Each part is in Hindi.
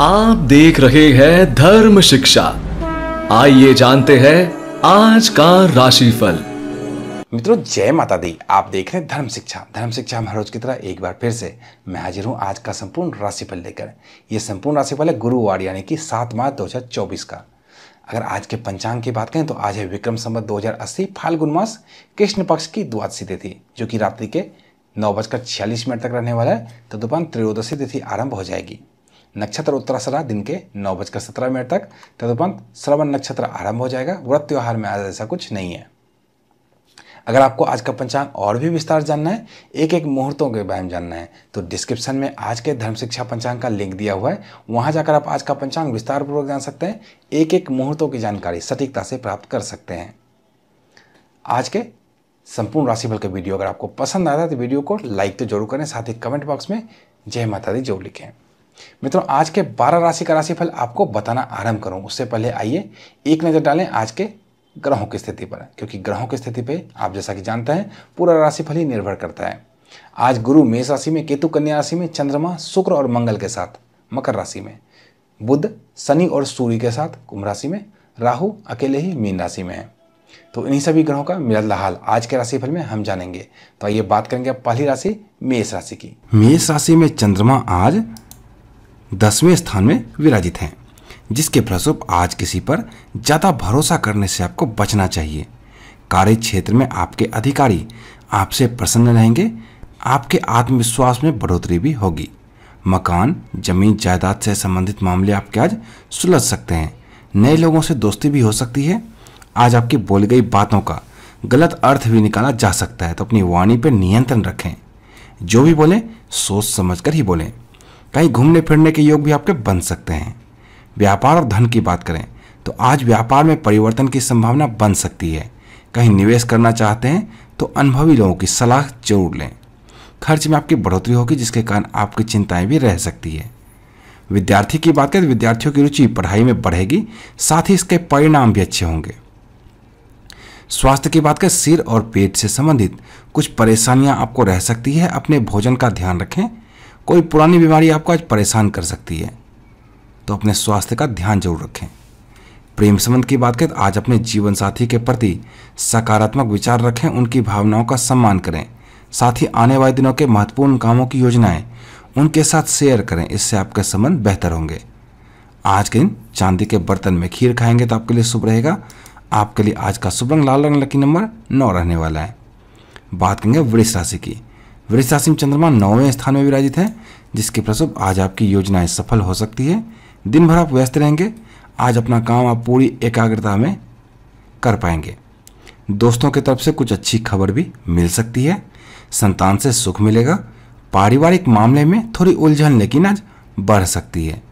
आप देख रहे हैं धर्म शिक्षा आइए जानते हैं आज का राशिफल मित्रों जय माता दी आप देख रहे हैं धर्म शिक्षा धर्म शिक्षा हम हर रोज की तरह एक बार फिर से मैं हाजिर हूं आज का संपूर्ण राशिफल लेकर यह संपूर्ण राशिफल है गुरुवार यानी कि सात मार्च चौबीस का अगर आज के पंचांग की बात करें तो आज है विक्रम संबत अस्सी फाल्गुन मास कृष्ण पक्ष की द्वादशी तिथि जो कि रात्रि के नौ बजकर छियालीस मिनट तक रहने वाला है तो दोपहर त्रयोदशी तिथि आरंभ हो जाएगी नक्षत्र उत्तरासरा दिन के नौ बजकर सत्रह मिनट तक तदुपंत श्रवण नक्षत्र आरंभ हो जाएगा व्रत त्यौहार में आज ऐसा कुछ नहीं है अगर आपको आज का पंचांग और भी विस्तार जानना है एक एक मुहूर्तों के बारे में जानना है तो डिस्क्रिप्शन में आज के धर्म शिक्षा पंचांग का लिंक दिया हुआ है वहां जाकर आप आज का पंचांग विस्तार पूर्वक जान सकते हैं एक एक मुहूर्तों की जानकारी सटीकता से प्राप्त कर सकते हैं आज के संपूर्ण राशिफल का वीडियो अगर आपको पसंद आता है तो वीडियो को लाइक तो जरूर करें साथ ही कमेंट बॉक्स में जय माता दी जरूर लिखें मित्रों आज के 12 राशि का राशिफल आपको बताना आरंभ करूं उससे पहले आइए एक नज़र डालें आज के ग्रहों की स्थिति पर क्योंकि ग्रहों की स्थिति पर आप जैसा कि जानते हैं पूरा राशिफल ही निर्भर करता है आज गुरु मेष राशि में केतु कन्या राशि में चंद्रमा शुक्र और मंगल के साथ मकर राशि में बुध शनि और सूर्य के साथ कुंभ राशि में राहु अकेले ही मीन राशि में है तो इन्हीं सभी ग्रहों का मिला हाल आज के राशिफल में हम जानेंगे तो आइए बात करेंगे पहली राशि मेष राशि की मेष राशि में चंद्रमा आज दसवें स्थान में विराजित हैं जिसके फलस्वरूप आज किसी पर ज़्यादा भरोसा करने से आपको बचना चाहिए कार्य क्षेत्र में आपके अधिकारी आपसे प्रसन्न रहेंगे आपके आत्मविश्वास में बढ़ोतरी भी होगी मकान जमीन जायदाद से संबंधित मामले आपके आज सुलझ सकते हैं नए लोगों से दोस्ती भी हो सकती है आज आपकी बोली गई बातों का गलत अर्थ भी निकाला जा सकता है तो अपनी वाणी पर नियंत्रण रखें जो भी बोलें सोच समझकर ही बोलें कहीं घूमने फिरने के योग भी आपके बन सकते हैं व्यापार और धन की बात करें तो आज व्यापार में परिवर्तन की संभावना बन सकती है कहीं निवेश करना चाहते हैं तो अनुभवी लोगों की सलाह जरूर लें खर्च में आपकी बढ़ोतरी होगी जिसके कारण आपकी चिंताएं भी रह सकती है विद्यार्थी की बात करें तो विद्यार्थियों की रुचि पढ़ाई में बढ़ेगी साथ ही इसके परिणाम भी अच्छे होंगे स्वास्थ्य की बात करें सिर और पेट से संबंधित कुछ परेशानियां आपको रह सकती है अपने भोजन का ध्यान रखें कोई पुरानी बीमारी आपको आज परेशान कर सकती है तो अपने स्वास्थ्य का ध्यान जरूर रखें प्रेम संबंध की बात करें आज अपने जीवन साथी के प्रति सकारात्मक विचार रखें उनकी भावनाओं का सम्मान करें साथ ही आने वाले दिनों के महत्वपूर्ण कामों की योजनाएं उनके साथ शेयर करें इससे आपके संबंध बेहतर होंगे आज के दिन चांदी के बर्तन में खीर खाएंगे तो आपके लिए शुभ रहेगा आपके लिए आज का शुभ रंग लाल रंग लकी नंबर नौ रहने वाला है बात करेंगे वृक्ष राशि की वृषा सिंह चंद्रमा नौवें स्थान में विराजित हैं जिसके प्रसुभ आज आपकी योजनाएं सफल हो सकती है दिन भर आप व्यस्त रहेंगे आज अपना काम आप पूरी एकाग्रता में कर पाएंगे दोस्तों की तरफ से कुछ अच्छी खबर भी मिल सकती है संतान से सुख मिलेगा पारिवारिक मामले में थोड़ी उलझन लेकिन आज बढ़ सकती है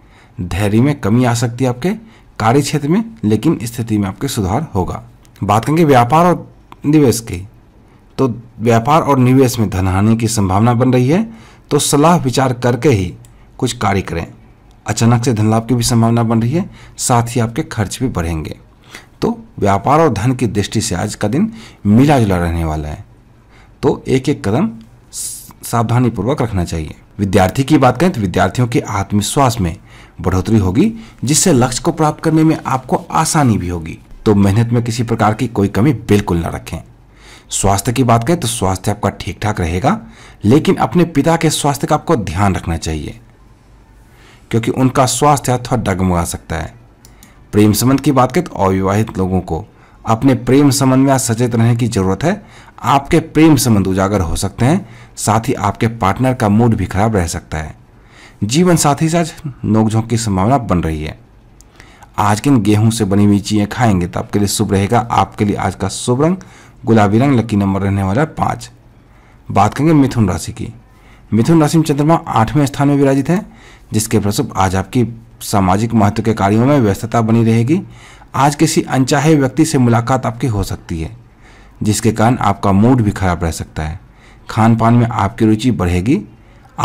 धैर्य में कमी आ सकती है आपके कार्य क्षेत्र में लेकिन स्थिति में आपके सुधार होगा बात करेंगे व्यापार और निवेश की तो व्यापार और निवेश में धन हानि की संभावना बन रही है तो सलाह विचार करके ही कुछ कार्य करें अचानक से धन लाभ की भी संभावना बन रही है साथ ही आपके खर्च भी बढ़ेंगे तो व्यापार और धन की दृष्टि से आज का दिन मिला जुला रहने वाला है तो एक एक कदम सावधानीपूर्वक रखना चाहिए विद्यार्थी की बात करें तो विद्यार्थियों के आत्मविश्वास में बढ़ोतरी होगी जिससे लक्ष्य को प्राप्त करने में आपको आसानी भी होगी तो मेहनत में किसी प्रकार की कोई कमी बिल्कुल न रखें स्वास्थ्य की बात करें तो स्वास्थ्य आपका ठीक ठाक रहेगा लेकिन अपने पिता के स्वास्थ्य का आपको ध्यान रखना चाहिए क्योंकि उनका स्वास्थ्य थोड़ा डगमगा सकता है प्रेम संबंध की बात करें तो अविवाहित लोगों को अपने प्रेम संबंध में आज सचेत रहने की जरूरत है आपके प्रेम संबंध उजागर हो सकते हैं साथ ही आपके पार्टनर का मूड भी खराब रह सकता है जीवन साथी से आज नोकझोंक की संभावना बन रही है आज के दिन गेहूं से बनी हुई चीज़ें खाएंगे तो आपके लिए शुभ रहेगा आपके लिए आज का शुभ रंग गुलाबी रंग लकी नंबर रहने वाला है पाँच बात करेंगे मिथुन राशि की मिथुन राशि में चंद्रमा आठवें स्थान में विराजित है जिसके प्रसुप आज आपकी सामाजिक महत्व के कार्यों में व्यस्तता बनी रहेगी आज किसी अनचाहे व्यक्ति से मुलाकात आपकी हो सकती है जिसके कारण आपका मूड भी खराब रह सकता है खान पान में आपकी रुचि बढ़ेगी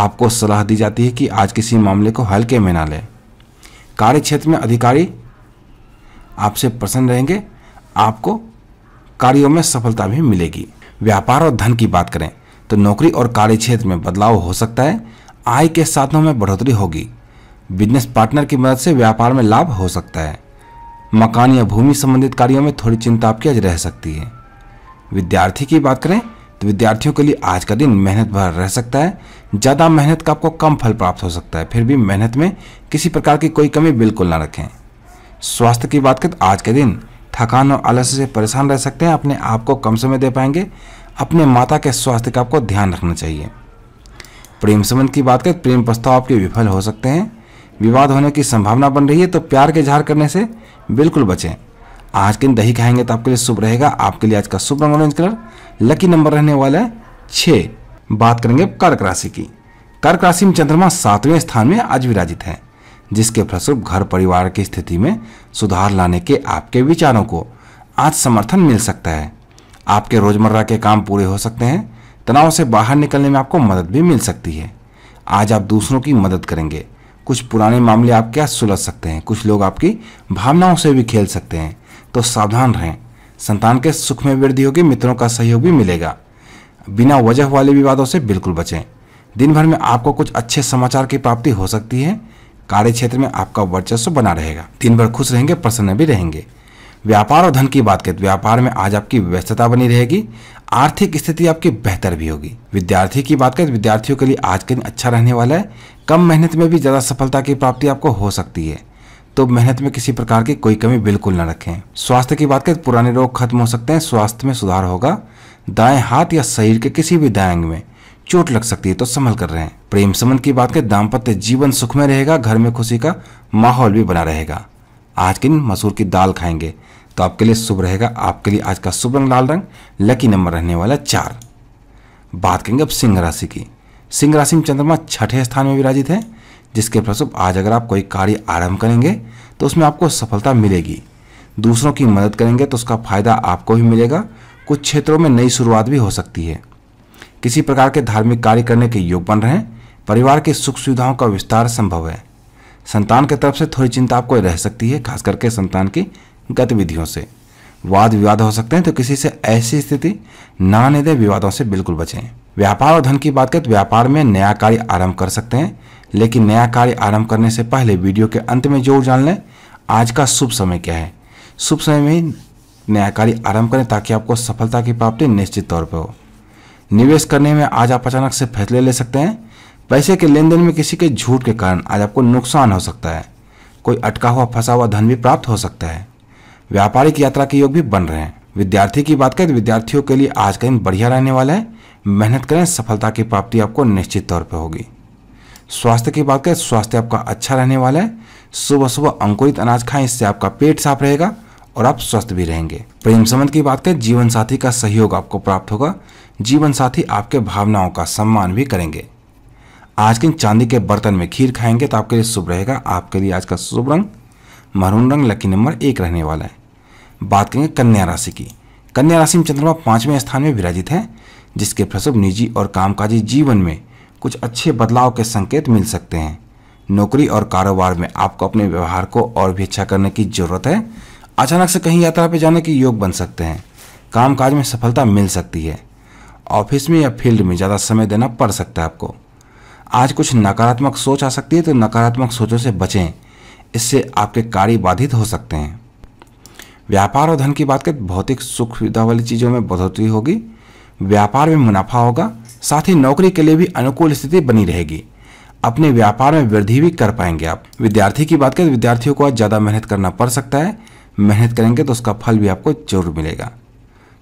आपको सलाह दी जाती है कि आज किसी मामले को हल्के में ना लें कार्य क्षेत्र में अधिकारी आपसे प्रसन्न रहेंगे आपको कार्यों में सफलता भी मिलेगी व्यापार और धन की बात करें तो नौकरी और कार्य क्षेत्र में बदलाव हो सकता है आय के साधनों में बढ़ोतरी होगी बिजनेस पार्टनर की मदद से व्यापार में लाभ हो सकता है मकान या भूमि संबंधित कार्यों में थोड़ी चिंता आपकी आज रह सकती है विद्यार्थी की बात करें तो विद्यार्थियों के लिए आज का दिन मेहनत भर रह सकता है ज़्यादा मेहनत का आपको कम फल प्राप्त हो सकता है फिर भी मेहनत में किसी प्रकार की कोई कमी बिल्कुल ना रखें स्वास्थ्य की बात करें तो आज के दिन थकान और आलस्य से परेशान रह सकते हैं अपने आप को कम समय दे पाएंगे अपने माता के स्वास्थ्य का आपको ध्यान रखना चाहिए प्रेम संबंध की बात करें प्रेम प्रस्ताव आपके विफल हो सकते हैं विवाद होने की संभावना बन रही है तो प्यार के इजहार करने से बिल्कुल बचें आज के दिन दही खाएंगे तो आपके लिए शुभ रहेगा आपके लिए आज का शुभ रंग ऑरेंज कलर लकी नंबर रहने वाला है छः बात करेंगे कर्क राशि की कर्क राशि में चंद्रमा सातवें स्थान में आज विराजित है जिसके फलस्वरूप घर परिवार की स्थिति में सुधार लाने के आपके विचारों को आज समर्थन मिल सकता है आपके रोजमर्रा के काम पूरे हो सकते हैं तनाव से बाहर निकलने में आपको मदद भी मिल सकती है आज आप दूसरों की मदद करेंगे कुछ पुराने मामले आपके आज सुलझ सकते हैं कुछ लोग आपकी भावनाओं से भी खेल सकते हैं तो सावधान रहें संतान के सुख में वृद्धि होगी मित्रों का सहयोग भी मिलेगा बिना वजह वाले विवादों से बिल्कुल बचें दिन भर में आपको कुछ अच्छे समाचार की प्राप्ति हो सकती है कार्य क्षेत्र में आपका वर्चस्व बना रहेगा दिन भर खुश रहेंगे प्रसन्न भी रहेंगे व्यापार और धन की बात करें तो व्यापार में आज आपकी व्यस्तता बनी रहेगी आर्थिक स्थिति आपकी बेहतर भी होगी विद्यार्थी की बात करें तो विद्यार्थियों के लिए आज का दिन अच्छा रहने वाला है कम मेहनत में भी ज़्यादा सफलता की प्राप्ति आपको हो सकती है तो मेहनत में किसी प्रकार की कोई कमी बिल्कुल न रखें स्वास्थ्य की बात करें तो पुराने रोग खत्म हो सकते हैं स्वास्थ्य में सुधार होगा दाएं हाथ या शरीर के किसी भी दाएंग में चोट लग सकती है तो संभल कर रहे हैं प्रेम संबंध की बात करें दाम्पत्य जीवन सुख में रहेगा घर में खुशी का माहौल भी बना रहेगा आज के दिन मसूर की दाल खाएंगे तो आपके लिए शुभ रहेगा आपके लिए आज का शुभ रंग लाल रंग लकी नंबर रहने वाला चार बात करेंगे अब सिंह राशि की सिंह राशि में चंद्रमा छठे स्थान में विराजित है जिसके फलस्वरूप आज अगर आप कोई कार्य आरंभ करेंगे तो उसमें आपको सफलता मिलेगी दूसरों की मदद करेंगे तो उसका फायदा आपको भी मिलेगा कुछ क्षेत्रों में नई शुरुआत भी हो सकती है किसी प्रकार के धार्मिक कार्य करने के योग बन रहे हैं परिवार की सुख सुविधाओं का विस्तार संभव है संतान के तरफ से थोड़ी चिंता आपको रह सकती है खास करके संतान की गतिविधियों से वाद विवाद हो सकते हैं तो किसी से ऐसी स्थिति ना आने दें विवादों से बिल्कुल बचें व्यापार और धन की बात करें तो व्यापार में नया कार्य आरंभ कर सकते हैं लेकिन नया कार्य आरंभ करने से पहले वीडियो के अंत में जोर जान लें आज का शुभ समय क्या है शुभ समय में नया कार्य आरंभ करें ताकि आपको सफलता की प्राप्ति निश्चित तौर पर हो निवेश करने में आज आप अचानक से फैसले ले सकते हैं पैसे के लेन देन में किसी के झूठ के कारण आज आपको नुकसान हो सकता है कोई अटका हुआ फंसा हुआ धन भी प्राप्त हो सकता है व्यापारिक यात्रा के योग भी बन रहे हैं विद्यार्थी की बात करें तो विद्यार्थियों के लिए आज का दिन बढ़िया रहने वाला है मेहनत करें सफलता की प्राप्ति आपको निश्चित तौर पर होगी स्वास्थ्य की बात करें स्वास्थ्य आपका अच्छा रहने वाला है सुबह सुबह अंकुरित अनाज खाएं इससे आपका पेट साफ रहेगा और आप स्वस्थ भी रहेंगे प्रेम संबंध की बात करें जीवन साथी का सहयोग आपको प्राप्त होगा जीवन साथी आपके भावनाओं का सम्मान भी करेंगे आज के चांदी के बर्तन में खीर खाएंगे तो आपके लिए शुभ रहेगा आपके लिए आज का शुभ रंग मरून रंग लकी नंबर एक रहने वाला है बात करेंगे कन्या राशि की कन्या राशि में चंद्रमा पांचवें स्थान में विराजित है जिसके प्रसुभ निजी और कामकाजी जीवन में कुछ अच्छे बदलाव के संकेत मिल सकते हैं नौकरी और कारोबार में आपको अपने व्यवहार को और भी अच्छा करने की जरूरत है अचानक से कहीं यात्रा पर जाने के योग बन सकते हैं कामकाज में सफलता मिल सकती है ऑफिस में या फील्ड में ज़्यादा समय देना पड़ सकता है आपको आज कुछ नकारात्मक सोच आ सकती है तो नकारात्मक सोचों से बचें इससे आपके कार्य बाधित हो सकते हैं व्यापार और धन की बात करें भौतिक सुख सुविधा वाली चीज़ों में बढ़ोतरी होगी व्यापार में मुनाफा होगा साथ ही नौकरी के लिए भी अनुकूल स्थिति बनी रहेगी अपने व्यापार में वृद्धि भी कर पाएंगे आप विद्यार्थी की बात करें विद्यार्थियों को आज ज़्यादा मेहनत करना पड़ सकता है मेहनत करेंगे तो उसका फल भी आपको जरूर मिलेगा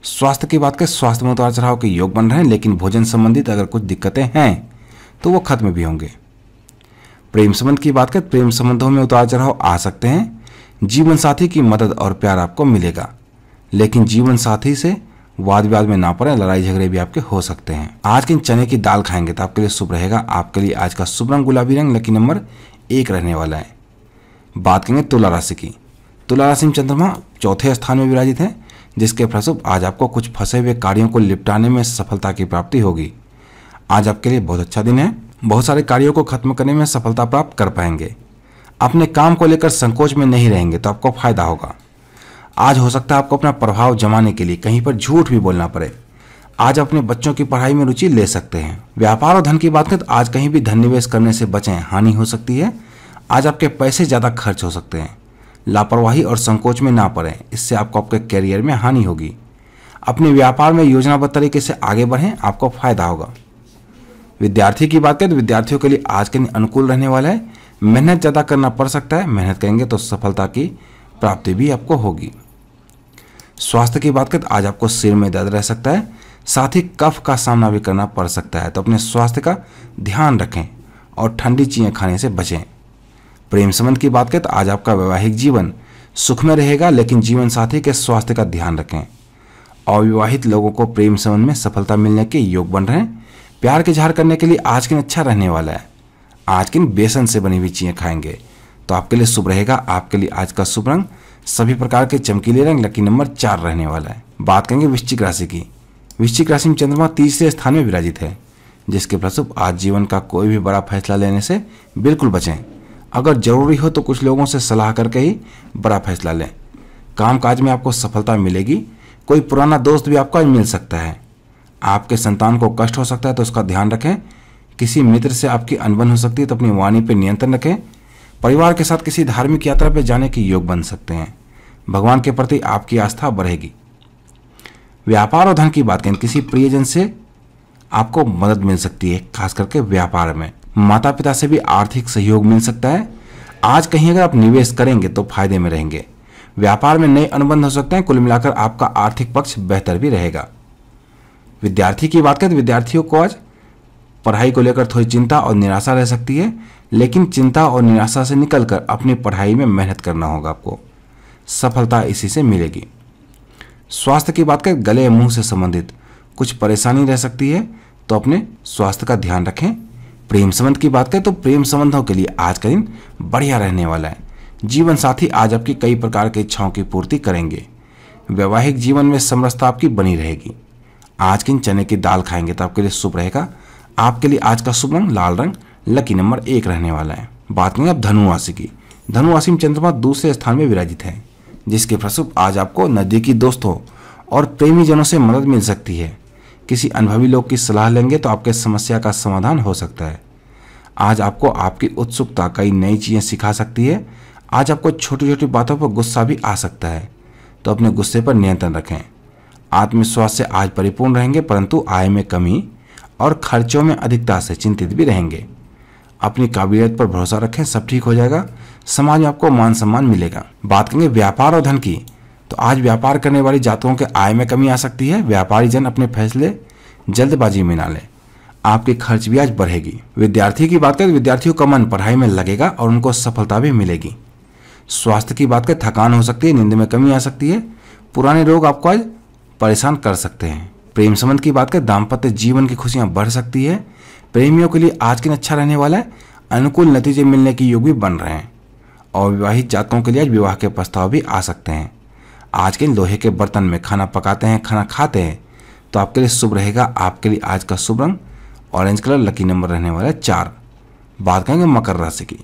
स्वास्थ्य की बात करें स्वास्थ्य में उतार चढ़ाव के योग बन रहे हैं लेकिन भोजन संबंधित अगर कुछ दिक्कतें हैं तो वो खत्म भी होंगे प्रेम संबंध की बात करें प्रेम संबंधों में उतार चढ़ाव आ सकते हैं जीवन साथी की मदद और प्यार आपको मिलेगा लेकिन जीवन साथी से वाद विवाद में ना पड़े लड़ाई झगड़े भी आपके हो सकते हैं आज के चने की दाल खाएंगे तो आपके लिए शुभ रहेगा आपके लिए आज का शुभ रंग गुलाबी रंग लकी नंबर एक रहने वाला है बात करेंगे तुला राशि की तुला राशि में चंद्रमा चौथे स्थान में विराजित हैं जिसके फलस्वरूप आज आपको कुछ फंसे हुए कार्यों को निपटाने में सफलता की प्राप्ति होगी आज आपके लिए बहुत अच्छा दिन है बहुत सारे कार्यों को खत्म करने में सफलता प्राप्त कर पाएंगे अपने काम को लेकर संकोच में नहीं रहेंगे तो आपको फायदा होगा आज हो सकता है आपको अपना प्रभाव जमाने के लिए कहीं पर झूठ भी बोलना पड़े आज अपने बच्चों की पढ़ाई में रुचि ले सकते हैं व्यापार और धन की बात करें तो आज कहीं भी धन निवेश करने से बचें हानि हो सकती है आज आपके पैसे ज़्यादा खर्च हो सकते हैं लापरवाही और संकोच में ना पड़ें इससे आपको आपके करियर में हानि होगी अपने व्यापार में योजनाबद्ध तरीके से आगे बढ़ें आपको फायदा होगा विद्यार्थी की बात करें तो विद्यार्थियों के लिए आज के दिन अनुकूल रहने वाला है मेहनत ज़्यादा करना पड़ सकता है मेहनत करेंगे तो सफलता की प्राप्ति भी आपको होगी स्वास्थ्य की बात करें तो आज आपको सिर में दर्द रह सकता है साथ ही कफ का सामना भी करना पड़ सकता है तो अपने स्वास्थ्य का ध्यान रखें और ठंडी चीज़ें खाने से बचें प्रेम संबंध की बात करें तो आज आपका वैवाहिक जीवन सुख में रहेगा लेकिन जीवन साथी के स्वास्थ्य का ध्यान रखें अविवाहित लोगों को प्रेम संबंध में सफलता मिलने के योग बन रहे हैं प्यार के झार करने के लिए आज के दिन अच्छा रहने वाला है आज के दिन बेसन से बनी हुई चीज़ें खाएंगे तो आपके लिए शुभ रहेगा आपके लिए आज का शुभ रंग सभी प्रकार के चमकीले रंग लकी नंबर चार रहने वाला है बात करेंगे वृश्चिक राशि की वृश्चिक राशि में चंद्रमा तीसरे स्थान में विराजित है जिसके प्रसुप आज जीवन का कोई भी बड़ा फैसला लेने से बिल्कुल बचें अगर ज़रूरी हो तो कुछ लोगों से सलाह करके ही बड़ा फैसला लें काम काज में आपको सफलता मिलेगी कोई पुराना दोस्त भी आपको मिल सकता है आपके संतान को कष्ट हो सकता है तो उसका ध्यान रखें किसी मित्र से आपकी अनबन हो सकती है तो अपनी वाणी पर नियंत्रण रखें परिवार के साथ किसी धार्मिक यात्रा पर जाने के योग बन सकते हैं भगवान के प्रति आपकी आस्था बढ़ेगी व्यापार और धन की बात करें किसी प्रियजन से आपको मदद मिल सकती है खास करके व्यापार में माता पिता से भी आर्थिक सहयोग मिल सकता है आज कहीं अगर आप निवेश करेंगे तो फायदे में रहेंगे व्यापार में नए अनुबंध हो सकते हैं कुल मिलाकर आपका आर्थिक पक्ष बेहतर भी रहेगा विद्यार्थी की बात करें तो विद्यार्थियों को आज पढ़ाई को लेकर थोड़ी चिंता और निराशा रह सकती है लेकिन चिंता और निराशा से निकलकर अपनी पढ़ाई में मेहनत करना होगा आपको सफलता इसी से मिलेगी स्वास्थ्य की बात करें गले मुंह से संबंधित कुछ परेशानी रह सकती है तो अपने स्वास्थ्य का ध्यान रखें प्रेम संबंध की बात करें तो प्रेम संबंधों के लिए आज का दिन बढ़िया रहने वाला है जीवन साथी आज आपकी कई प्रकार की इच्छाओं की पूर्ति करेंगे वैवाहिक जीवन में समरसता आपकी बनी रहेगी आज के चने की दाल खाएंगे तो आपके लिए शुभ रहेगा आपके लिए आज का शुभ रंग लाल रंग लकी नंबर एक रहने वाला है बात करें अब धनुराशि की धनुराशि में चंद्रमा दूसरे स्थान में विराजित है जिसके प्रसुप आज आपको नजदीकी दोस्तों और प्रेमी जनों से मदद मिल सकती है किसी अनुभवी लोग की सलाह लेंगे तो आपके समस्या का समाधान हो सकता है आज आपको आपकी उत्सुकता कई नई चीज़ें सिखा सकती है आज आपको छोटी छोटी बातों पर गुस्सा भी आ सकता है तो अपने गुस्से पर नियंत्रण रखें आत्मविश्वास से आज परिपूर्ण रहेंगे परंतु आय में कमी और खर्चों में अधिकता से चिंतित भी रहेंगे अपनी काबिलियत पर भरोसा रखें सब ठीक हो जाएगा समाज में आपको मान सम्मान मिलेगा बात करेंगे व्यापार और धन की आज व्यापार करने वाली जातकों के आय में कमी आ सकती है व्यापारी जन अपने फैसले जल्दबाजी में ना लें आपके खर्च भी आज बढ़ेगी विद्यार्थी की बात करें तो विद्यार्थियों का मन पढ़ाई में लगेगा और उनको सफलता भी मिलेगी स्वास्थ्य की बात करें थकान हो सकती है नींद में कमी आ सकती है पुराने रोग आपको आज परेशान कर सकते हैं प्रेम संबंध की बात करें दाम्पत्य जीवन की खुशियां बढ़ सकती है प्रेमियों के लिए आज दिन अच्छा रहने वाला है अनुकूल नतीजे मिलने के योग भी बन रहे हैं और विवाहित जातकों के लिए आज विवाह के प्रस्ताव भी आ सकते हैं आज के लोहे के बर्तन में खाना पकाते हैं खाना खाते हैं तो आपके लिए शुभ रहेगा आपके लिए आज का शुभ रंग ऑरेंज कलर लकी नंबर रहने वाला है चार बात करेंगे मकर राशि की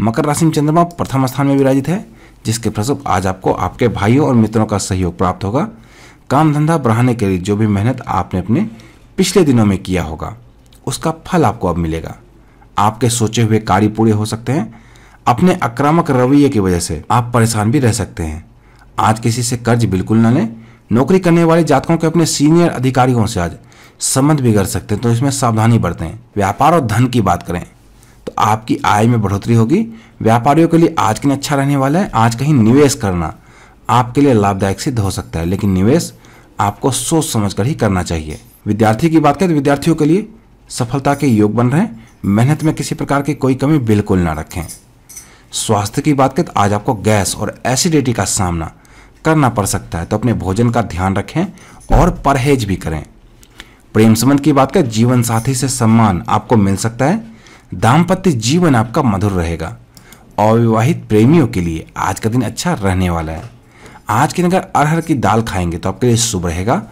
मकर राशि में चंद्रमा प्रथम स्थान में विराजित है जिसके फलस्वरूप आज आपको आपके भाइयों और मित्रों का सहयोग प्राप्त होगा काम धंधा बढ़ाने के लिए जो भी मेहनत आपने अपने पिछले दिनों में किया होगा उसका फल आपको अब मिलेगा आपके सोचे हुए कार्य पूरे हो सकते हैं अपने आक्रामक रवैये की वजह से आप परेशान भी रह सकते हैं आज किसी से कर्ज बिल्कुल न लें नौकरी करने वाले जातकों के अपने सीनियर अधिकारियों से आज संबंध बिगड़ सकते हैं तो इसमें सावधानी बरतें व्यापार और धन की बात करें तो आपकी आय में बढ़ोतरी होगी व्यापारियों के लिए आज के लिए अच्छा रहने वाला है आज कहीं निवेश करना आपके लिए लाभदायक सिद्ध हो सकता है लेकिन निवेश आपको सोच समझ कर ही करना चाहिए विद्यार्थी की बात करें तो विद्यार्थियों के लिए सफलता के योग बन रहे मेहनत में किसी प्रकार की कोई कमी बिल्कुल ना रखें स्वास्थ्य की बात करें तो आज आपको गैस और एसिडिटी का सामना करना पड़ सकता है तो अपने भोजन का ध्यान रखें और परहेज भी करें प्रेम संबंध की बात करें जीवन साथी से सम्मान आपको मिल सकता है दाम्पत्य जीवन आपका मधुर रहेगा अविवाहित प्रेमियों के लिए आज का दिन अच्छा रहने वाला है आज के दिन अगर अरहर की दाल खाएंगे तो आपके लिए शुभ रहेगा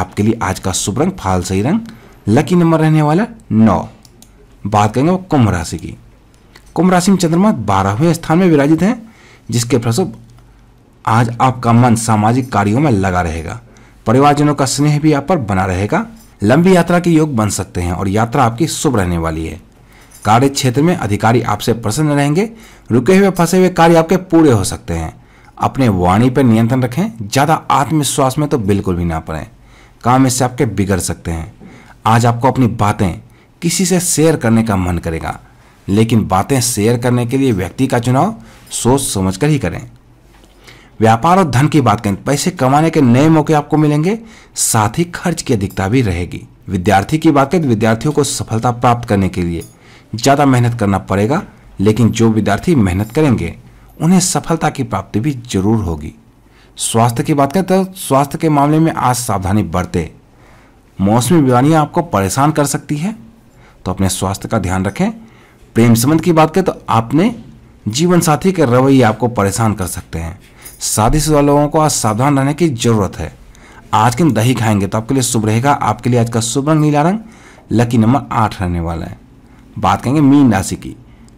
आपके लिए आज का शुभ रंग फाल सही रंग लकी नंबर रहने वाला नौ बात करेंगे वो कुंभ राशि की कुंभ राशि में चंद्रमा बारहवें स्थान में विराजित हैं जिसके फलस्वरूप आज आपका मन सामाजिक कार्यों में लगा रहेगा परिवारजनों का स्नेह भी आप पर बना रहेगा लंबी यात्रा के योग बन सकते हैं और यात्रा आपकी शुभ रहने वाली है कार्य क्षेत्र में अधिकारी आपसे प्रसन्न रहेंगे रुके हुए फंसे हुए कार्य आपके पूरे हो सकते हैं अपने वाणी पर नियंत्रण रखें ज़्यादा आत्मविश्वास में तो बिल्कुल भी ना पड़ें काम इससे आपके बिगड़ सकते हैं आज आपको अपनी बातें किसी से शेयर करने का मन करेगा लेकिन बातें शेयर करने के लिए व्यक्ति का चुनाव सोच समझ कर ही करें व्यापार और धन की बात करें तो पैसे कमाने के नए मौके आपको मिलेंगे साथ ही खर्च की अधिकता भी रहेगी विद्यार्थी की बात करें तो विद्यार्थियों को सफलता प्राप्त करने के लिए ज़्यादा मेहनत करना पड़ेगा लेकिन जो विद्यार्थी मेहनत करेंगे उन्हें सफलता की प्राप्ति भी जरूर होगी स्वास्थ्य की बात करें तो स्वास्थ्य के मामले में आज सावधानी बरते मौसमी बीमारियां आपको परेशान कर सकती है तो अपने स्वास्थ्य का ध्यान रखें प्रेम संबंध की बात करें तो आपने जीवन साथी के रवैये आपको परेशान कर सकते हैं शुदा लोगों को आज सावधान रहने की जरूरत है आज के हम दही खाएंगे तो आपके लिए शुभ रहेगा आपके लिए आज का शुभ रंग नीला रंग लकी नंबर आठ रहने वाला है बात करेंगे मीन राशि की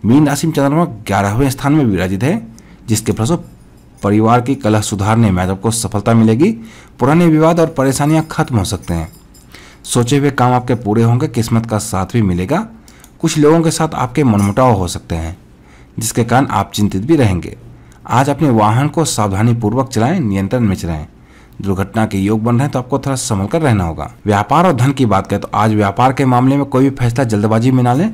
मीन राशि में चंद्रमा ग्यारहवें स्थान में विराजित है जिसके फलस्व परिवार की कला सुधारने में आपको सफलता मिलेगी पुराने विवाद और परेशानियां खत्म हो सकते हैं सोचे हुए काम आपके पूरे होंगे किस्मत का साथ भी मिलेगा कुछ लोगों के साथ आपके मनमुटाव हो सकते हैं जिसके कारण आप चिंतित भी रहेंगे आज अपने वाहन को सावधानी पूर्वक चलाएं नियंत्रण में चलाएं दुर्घटना के योग बन रहे हैं तो आपको थोड़ा संभल कर रहना होगा व्यापार और धन की बात करें तो आज व्यापार के मामले में कोई भी फैसला जल्दबाजी में ना लें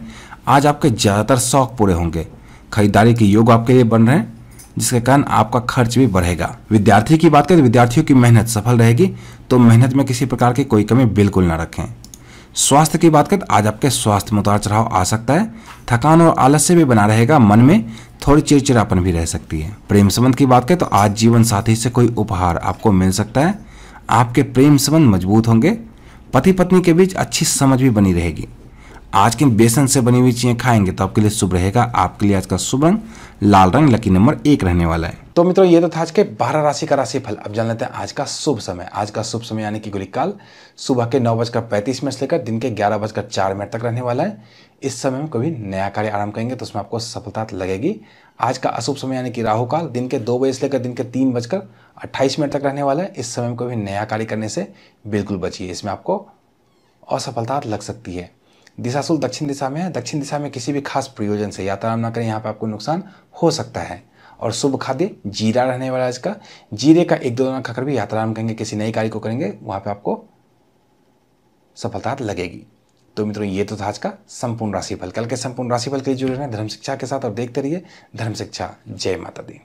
आज आपके ज़्यादातर शौक पूरे होंगे खरीदारी के योग आपके लिए बन रहे हैं जिसके कारण आपका खर्च भी बढ़ेगा विद्यार्थी की बात करें तो विद्यार्थियों की मेहनत सफल रहेगी तो मेहनत में किसी प्रकार की कोई कमी बिल्कुल ना रखें स्वास्थ्य की बात करें तो आज आपके स्वास्थ्य में उतार चढ़ाव आ सकता है थकान और आलस्य भी बना रहेगा मन में थोड़ी चिड़चिड़ापन भी रह सकती है प्रेम संबंध की बात करें तो आज जीवन साथी से कोई उपहार आपको मिल सकता है आपके प्रेम संबंध मजबूत होंगे पति पत्नी के बीच अच्छी समझ भी बनी रहेगी आज के बेसन से बनी हुई चीजें खाएंगे तो आपके लिए शुभ रहेगा आपके लिए आज का शुभ रंग लाल रंग लकी नंबर एक रहने वाला है तो मित्रों ये तो था आज के बारह राशि का राशिफल अब जान लेते हैं आज का शुभ समय आज का शुभ समय यानी कि गुलिकाल सुबह के नौ बजकर पैंतीस मिनट से लेकर दिन के ग्यारह बजकर चार मिनट तक रहने वाला है इस समय में कभी नया कार्य आरंभ करेंगे तो उसमें आपको सफलता लगेगी आज का अशुभ समय यानी कि राहु काल दिन के दो बजे से लेकर दिन के तीन बजकर अट्ठाईस मिनट तक रहने वाला है इस समय में कभी नया कार्य करने से बिल्कुल बचिए इसमें आपको असफलता लग सकती है दिशाशुल दक्षिण दिशा में है दक्षिण दिशा में किसी भी खास प्रयोजन से यात्रा ना करें यहाँ पर आपको नुकसान हो सकता है और शुभ खाद्य जीरा रहने वाला है इसका जीरे का एक दो दिन खाकर भी यात्रा हम करेंगे किसी नई कार्य को करेंगे वहाँ पे आपको सफलता लगेगी तो मित्रों ये तो था आज का संपूर्ण राशिफल कल के संपूर्ण राशिफल के लिए जुड़े रहें धर्म शिक्षा के साथ और देखते रहिए धर्म शिक्षा जय माता दी